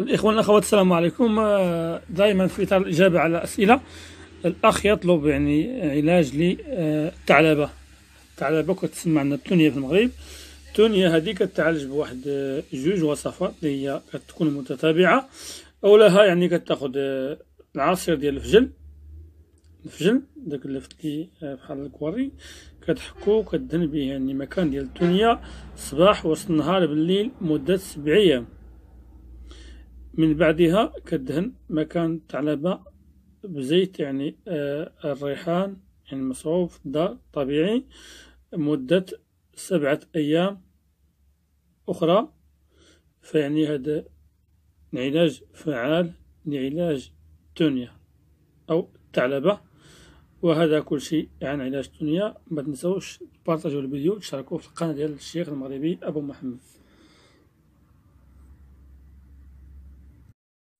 الإخوان الاخوات السلام عليكم آه، دائما في إطار الإجابة على الأسئلة الأخ يطلب يعني علاج للثعلبة الثعلبة كتسمى عندنا التونية في المغرب التونية هذه كتعالج بواحد آه، جوج وصفات اللي هي كتكون متتابعة أولها يعني كتاخد آه، العصير ديال الفجل الفجل داك اللي بحال الكواري كتحكو كدن به يعني مكان ديال التونية الصباح وسط النهار بالليل مدة سبع أيام من بعدها كدهن مكان تعلبة بزيت يعني آه، الريحان يعني مصروف دا طبيعي مدة سبعة أيام أخرى فيعني هذا علاج فعال لعلاج تونيا أو الثعلبة وهذا كل شيء عن علاج تونيا ما تنسوش تبارطاجيو الفيديو تشاركوه في القناة ديال الشيخ المغربي أبو محمد